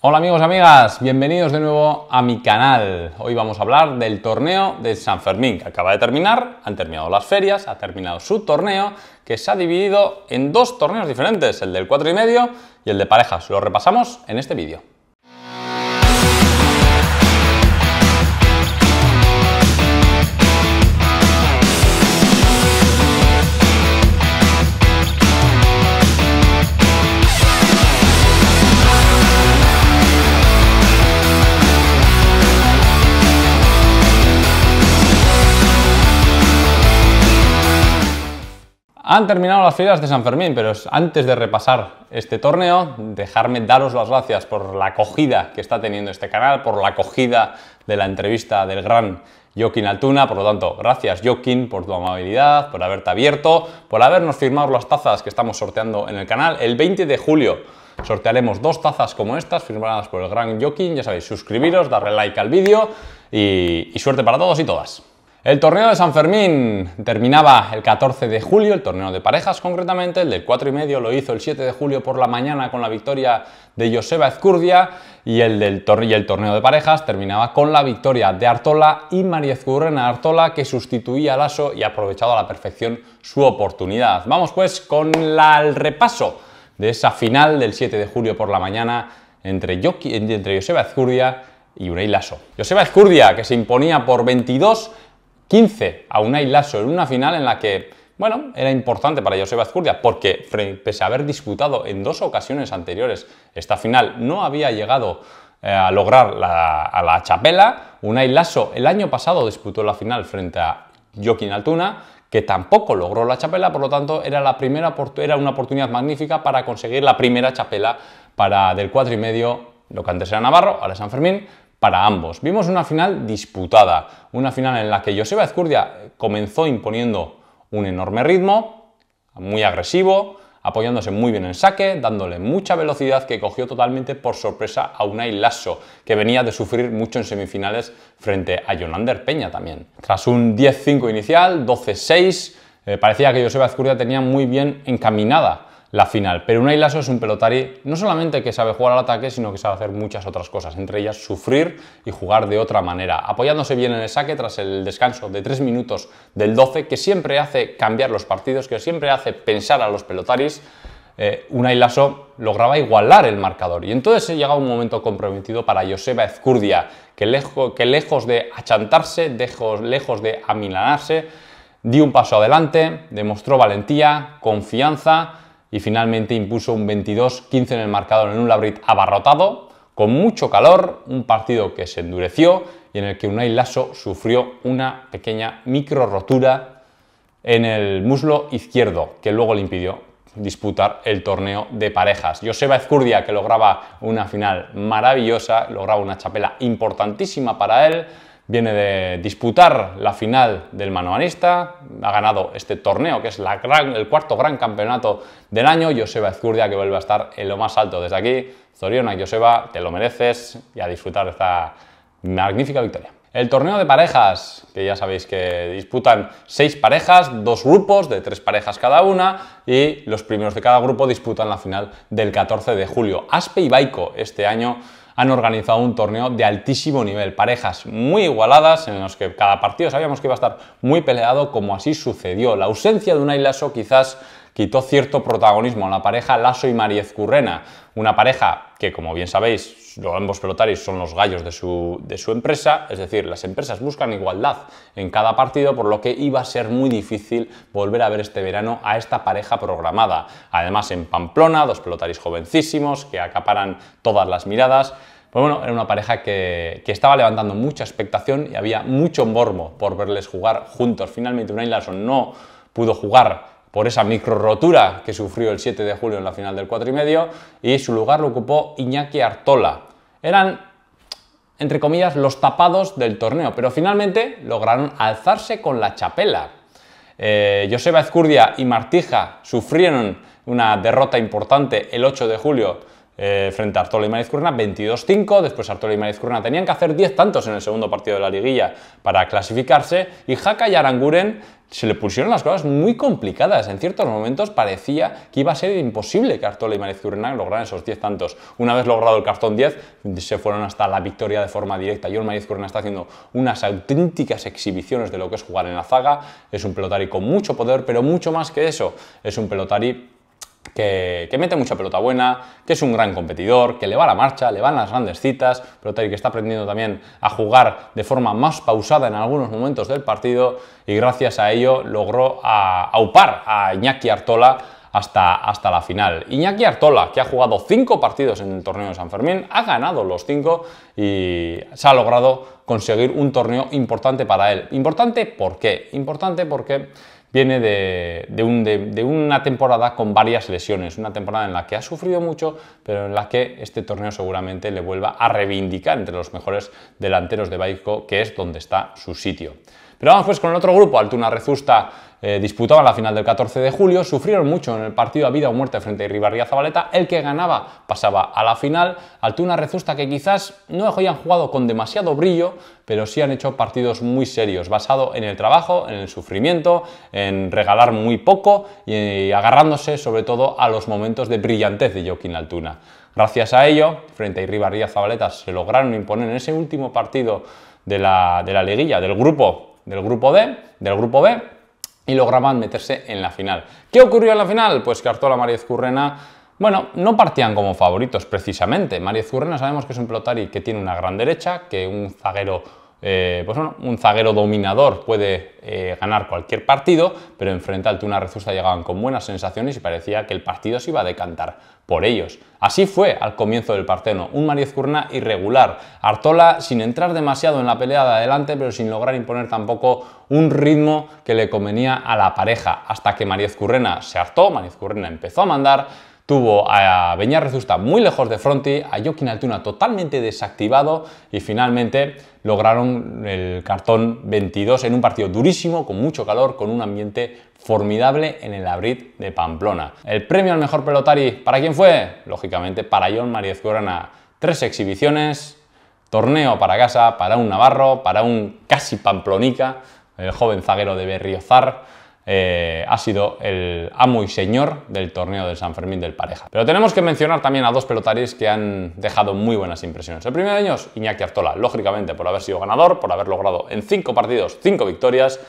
Hola amigos amigas, bienvenidos de nuevo a mi canal. Hoy vamos a hablar del torneo de San Fermín que acaba de terminar, han terminado las ferias, ha terminado su torneo que se ha dividido en dos torneos diferentes, el del medio y el de parejas. Lo repasamos en este vídeo. Han terminado las filas de San Fermín, pero antes de repasar este torneo, dejarme daros las gracias por la acogida que está teniendo este canal, por la acogida de la entrevista del gran Joaquín Altuna. Por lo tanto, gracias Joaquín por tu amabilidad, por haberte abierto, por habernos firmado las tazas que estamos sorteando en el canal. El 20 de julio sortearemos dos tazas como estas, firmadas por el gran Joaquín. Ya sabéis, suscribiros, darle like al vídeo y, y suerte para todos y todas. El torneo de San Fermín terminaba el 14 de julio, el torneo de parejas concretamente, el del 4 y medio lo hizo el 7 de julio por la mañana con la victoria de Joseba Ezcurdia y el, del torneo de parejas terminaba con la victoria de Artola y María Ezcurrena Artola que sustituía a Lasso y ha aprovechado a la perfección su oportunidad. Vamos pues con el repaso de esa final del 7 de julio por la mañana entre, Joseba Ezcurdia y Urey Lasso. Joseba Ezcurdia que se imponía por 22 15 a Unai Lasso en una final en la que, bueno, era importante para Joseba Azcurdia porque pese a haber disputado en dos ocasiones anteriores esta final, no había llegado eh, a lograr la, a la chapela. Unai Lasso el año pasado disputó la final frente a Joaquín Altuna, que tampoco logró la chapela, por lo tanto era, la primera, era una oportunidad magnífica para conseguir la primera chapela para del cuatro y medio, lo que antes era Navarro, ahora San Fermín, para ambos. Vimos una final disputada, una final en la que Joseba Ezcurdia comenzó imponiendo un enorme ritmo, muy agresivo, apoyándose muy bien en saque, dándole mucha velocidad que cogió totalmente por sorpresa a Unai Lasso, que venía de sufrir mucho en semifinales frente a Jonander Peña también. Tras un 10-5 inicial, 12-6, eh, parecía que Joseba Ezcurdia tenía muy bien encaminada la final. Pero Unai Lasso es un pelotari no solamente que sabe jugar al ataque, sino que sabe hacer muchas otras cosas, entre ellas sufrir y jugar de otra manera, apoyándose bien en el saque tras el descanso de 3 minutos del 12, que siempre hace cambiar los partidos, que siempre hace pensar a los pelotaris. Eh, Unai lograba igualar el marcador y entonces llegaba un momento comprometido para Joseba Ezcurdia, que, lejos de achantarse, lejos de amilanarse, dio un paso adelante, demostró valentía, confianza y finalmente impuso un 22-15 en el marcador en un Labrit abarrotado, con mucho calor, un partido que se endureció y en el que Unai Lasso sufrió una pequeña micro rotura en el muslo izquierdo, que luego le impidió disputar el torneo de parejas. Joseba Ezcurdia, que lograba una final maravillosa, lograba una chapela importantísima para él, viene de disputar la final del manoanista, ha ganado este torneo, que es la el cuarto gran campeonato del año, Joseba Ezcurdia, que vuelve a estar en lo más alto desde aquí. Zoriona, Joseba, te lo mereces y a disfrutar esta magnífica victoria. El torneo de parejas, que ya sabéis que disputan seis parejas, dos grupos de tres parejas cada una, y los primeros de cada grupo disputan la final del 14 de julio. Aspe y Baico este año han organizado un torneo de altísimo nivel, parejas muy igualadas en los que cada partido sabíamos que iba a estar muy peleado como así sucedió. La ausencia de una o quizás quitó cierto protagonismo a la pareja Lasso y Mariez Currena, una pareja que como bien sabéis los ambos pelotaris son los gallos de su, empresa, es decir, las empresas buscan igualdad en cada partido, por lo que iba a ser muy difícil volver a ver este verano a esta pareja programada. Además, en Pamplona, dos pelotaris jovencísimos que acaparan todas las miradas. Pues bueno, era una pareja que, que, estaba levantando mucha expectación y había mucho mormo por verles jugar juntos. Finalmente, Unai Larson no pudo jugar por esa micro rotura que sufrió el 7 de julio en la final del 4 y medio y su lugar lo ocupó Iñaki Artola. Eran entre comillas los tapados del torneo, pero finalmente lograron alzarse con la chapela. Eh, Joseba Ezcurdia y Martija sufrieron una derrota importante el 8 de julio eh, frente a Artola y Marizcurna, 22-5. Después Artola y Marizcurna tenían que hacer 10 tantos en el segundo partido de la liguilla para clasificarse. Y Jaca y Aranguren se le pusieron las cosas muy complicadas. En ciertos momentos parecía que iba a ser imposible que Artola y Marizcurna lograran esos 10 tantos. Una vez logrado el cartón 10, se fueron hasta la victoria de forma directa. y Mariz Marizcurna está haciendo unas auténticas exhibiciones de lo que es jugar en la zaga. Es un pelotari con mucho poder, pero mucho más que eso. Es un pelotari que, mete mucha pelota buena, que es un gran competidor, que le va la marcha, le van las grandes citas, pero que está aprendiendo también a jugar de forma más pausada en algunos momentos del partido y gracias a ello logró aupar a Iñaki Artola hasta, hasta, la final. Iñaki Artola, que ha jugado cinco partidos en el torneo de San Fermín, ha ganado los cinco y se ha logrado conseguir un torneo importante para él. Importante, ¿por qué? Importante porque viene de, de, una temporada con varias lesiones, una temporada en la que ha sufrido mucho, pero en la que este torneo seguramente le vuelva a reivindicar entre los mejores delanteros de Baico, que es donde está su sitio. Pero vamos pues con el otro grupo, Altuna Rezusta eh, disputaban la final del 14 de julio, sufrieron mucho en el partido a vida o muerte frente a Rivarría Zabaleta, el que ganaba pasaba a la final, Altuna Rezusta que quizás no hayan jugado con demasiado brillo, pero sí han hecho partidos muy serios, basado en el trabajo, en el sufrimiento, en regalar muy poco y agarrándose sobre todo a los momentos de brillantez de Joaquín Altuna. Gracias a ello, frente a Ría Zabaleta se lograron imponer en ese último partido de la, de liguilla, del grupo, del grupo D, del grupo B, y lograban meterse en la final. ¿Qué ocurrió en la final? Pues que Artola María Currena bueno, no partían como favoritos precisamente. María Currena sabemos que es un pelotari que tiene una gran derecha, que un zaguero eh, pues un zaguero dominador puede eh, ganar cualquier partido, pero enfrente al Tuna Rezusta llegaban con buenas sensaciones y parecía que el partido se iba a decantar por ellos. Así fue al comienzo del Parteno, un Maríez-Currena irregular. Artola sin entrar demasiado en la pelea de adelante, pero sin lograr imponer tampoco un ritmo que le convenía a la pareja, hasta que maríez Currena se hartó, Mariez Currena empezó a mandar, Tuvo a Beñar Rezusta muy lejos de Fronti, a Joaquín Altuna totalmente desactivado y finalmente lograron el cartón 22 en un partido durísimo, con mucho calor, con un ambiente formidable en el Abrid de Pamplona. El premio al mejor pelotari, ¿para quién fue? Lógicamente para John Mariez Corona. Tres exhibiciones, torneo para casa, para un navarro, para un casi pamplonica, el joven zaguero de Berriozar. Eh, ha sido el amo y señor del torneo del San Fermín del Pareja. Pero tenemos que mencionar también a dos pelotaris que han dejado muy buenas impresiones. El primer año es Iñaki Artola, lógicamente por haber sido ganador, por haber logrado en cinco partidos cinco victorias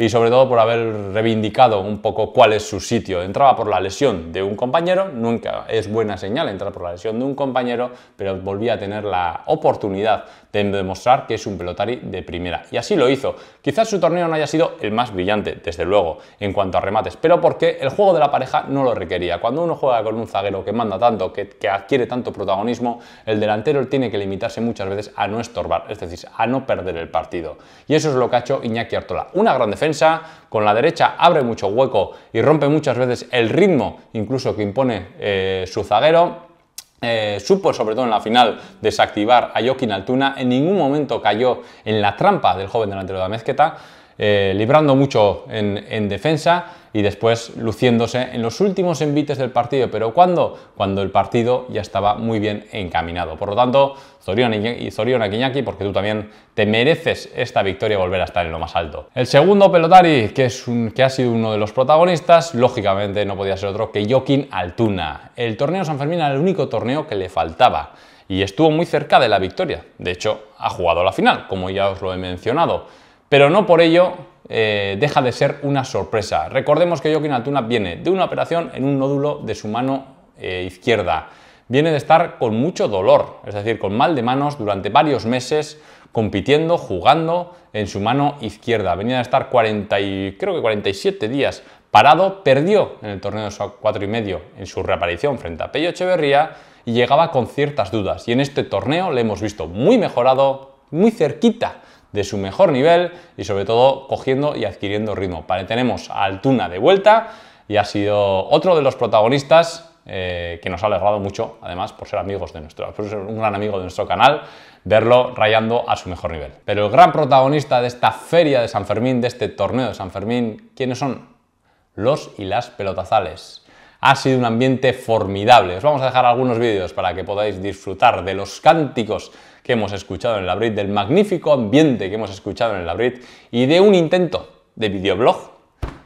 y sobre todo por haber reivindicado un poco cuál es su sitio. Entraba por la lesión de un compañero, nunca es buena señal entrar por la lesión de un compañero, pero volvía a tener la oportunidad de demostrar que es un pelotari de primera. Y así lo hizo. Quizás su torneo no haya sido el más brillante, desde luego, en cuanto a remates, pero porque el juego de la pareja no lo requería. Cuando uno juega con un zaguero que manda tanto, que, adquiere tanto protagonismo, el delantero tiene que limitarse muchas veces a no estorbar, es decir, a no perder el partido. Y eso es lo que ha hecho Iñaki Artola. Una gran defensa con la derecha abre mucho hueco y rompe muchas veces el ritmo incluso que impone eh, su zaguero. Eh, supo sobre todo en la final desactivar a Joaquín Altuna, en ningún momento cayó en la trampa del joven delantero de la mezqueta. Eh, librando mucho en, defensa y después luciéndose en los últimos envites del partido. ¿Pero cuándo? Cuando el partido ya estaba muy bien encaminado. Por lo tanto, Zorion y Akiñaki, porque tú también te mereces esta victoria y volver a estar en lo más alto. El segundo pelotari, que, es que ha sido uno de los protagonistas, lógicamente no podía ser otro que Joaquín Altuna. El torneo San Fermín era el único torneo que le faltaba y estuvo muy cerca de la victoria. De hecho, ha jugado la final, como ya os lo he mencionado pero no por ello eh, deja de ser una sorpresa. Recordemos que Joaquín Altuna viene de una operación en un nódulo de su mano eh, izquierda. Viene de estar con mucho dolor, es decir, con mal de manos durante varios meses compitiendo, jugando en su mano izquierda. Venía de estar 40 creo que 47 días parado, perdió en el torneo de cuatro y medio en su reaparición frente a Pello Echeverría y llegaba con ciertas dudas. Y en este torneo le hemos visto muy mejorado, muy cerquita de su mejor nivel y sobre todo cogiendo y adquiriendo ritmo. tenemos a Altuna de vuelta y ha sido otro de los protagonistas eh, que nos ha alegrado mucho, además, por ser amigos de nuestro, por ser un gran amigo de nuestro canal, verlo rayando a su mejor nivel. Pero el gran protagonista de esta feria de San Fermín, de este torneo de San Fermín, ¿quiénes son? Los y las pelotazales ha sido un ambiente formidable. Os vamos a dejar algunos vídeos para que podáis disfrutar de los cánticos que hemos escuchado en el Brit, del magnífico ambiente que hemos escuchado en el Brit y de un intento de videoblog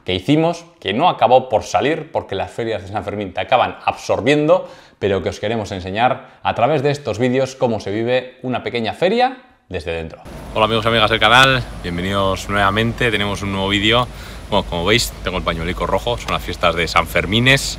que hicimos, que no acabó por salir porque las ferias de San Fermín te acaban absorbiendo, pero que os queremos enseñar a través de estos vídeos cómo se vive una pequeña feria desde dentro. Hola amigos y amigas del canal, bienvenidos nuevamente, tenemos un nuevo vídeo. Bueno, como veis tengo el pañuelico rojo, son las fiestas de San Fermines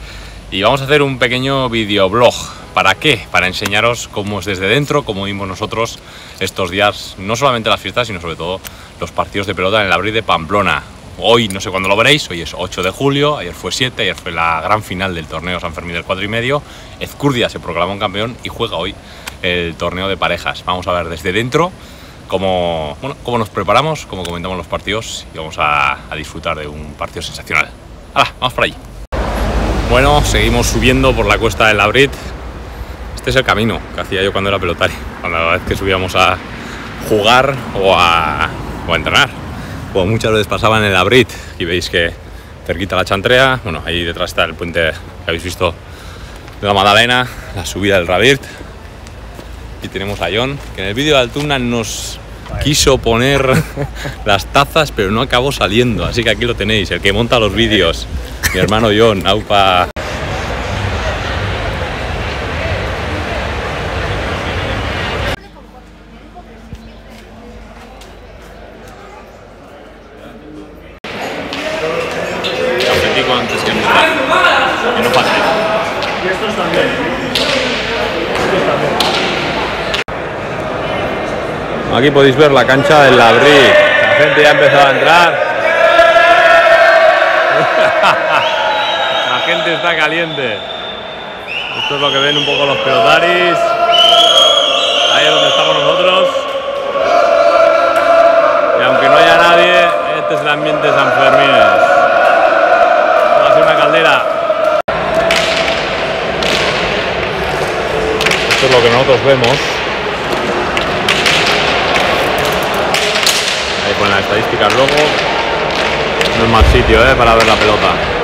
y vamos a hacer un pequeño videoblog. ¿Para qué? Para enseñaros cómo es desde dentro, cómo vimos nosotros estos días, no solamente las fiestas, sino sobre todo los partidos de pelota en el abril de Pamplona. Hoy, no sé cuándo lo veréis, hoy es 8 de julio, ayer fue 7, ayer fue la gran final del torneo San Fermín del 4 y medio. Ezcurdia se proclamó un campeón y juega hoy el torneo de parejas. Vamos a ver desde dentro cómo, nos preparamos, cómo comentamos los partidos y vamos a, disfrutar de un partido sensacional. ¡Hala! Vamos por allí. Bueno, seguimos subiendo por la cuesta del Labrit. Este es el camino que hacía yo cuando era pelotario, cuando la vez que subíamos a jugar o a, entrenar. muchas veces pasaban en el Labrit, y veis que cerquita la chantrea, bueno, ahí detrás está el puente que habéis visto de la Madalena, la subida del Rabirt, Aquí tenemos a John, que en el vídeo de Altuna nos quiso poner las tazas, pero no acabó saliendo. Así que aquí lo tenéis, el que monta los vídeos. Mi hermano John, Aupa Aquí podéis ver la cancha del Labrí. La gente ya ha empezado a entrar. la gente está caliente. Esto es lo que ven un poco los pelotaris. Ahí es donde estamos nosotros. Y aunque no haya nadie, este es el ambiente de San Fermín. Va a ser una caldera. Esto es lo que nosotros vemos. con la estadísticas luego. No es mal sitio, ¿eh? Para ver la pelota.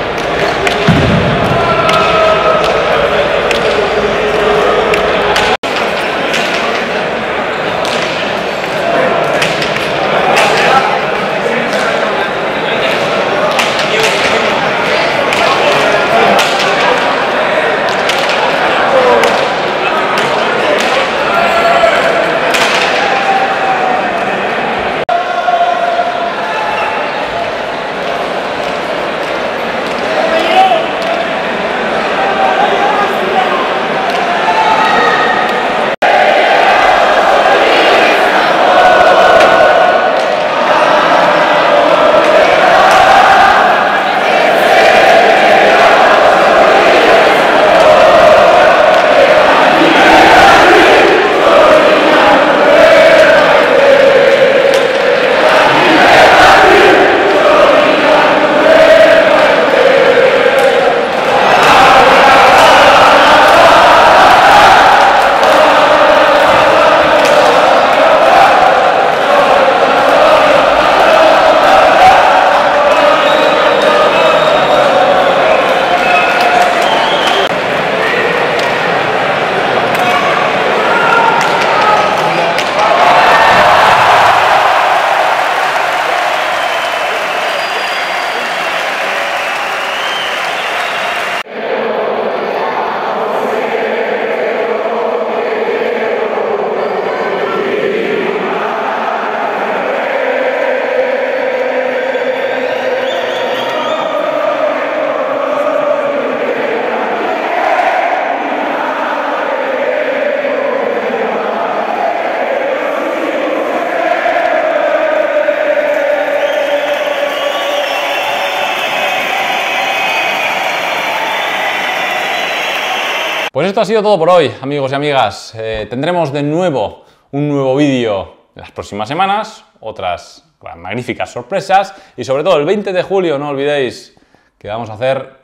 Pues esto ha sido todo por hoy, amigos y amigas. Eh, tendremos de nuevo un nuevo vídeo en las próximas semanas, otras magníficas sorpresas y sobre todo el 20 de julio, no olvidéis que vamos a hacer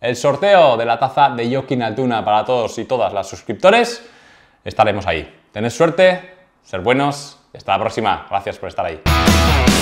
el sorteo de la taza de Joaquín Altuna para todos y todas las suscriptores. Estaremos ahí. Tened suerte, ser buenos. Hasta la próxima. Gracias por estar ahí.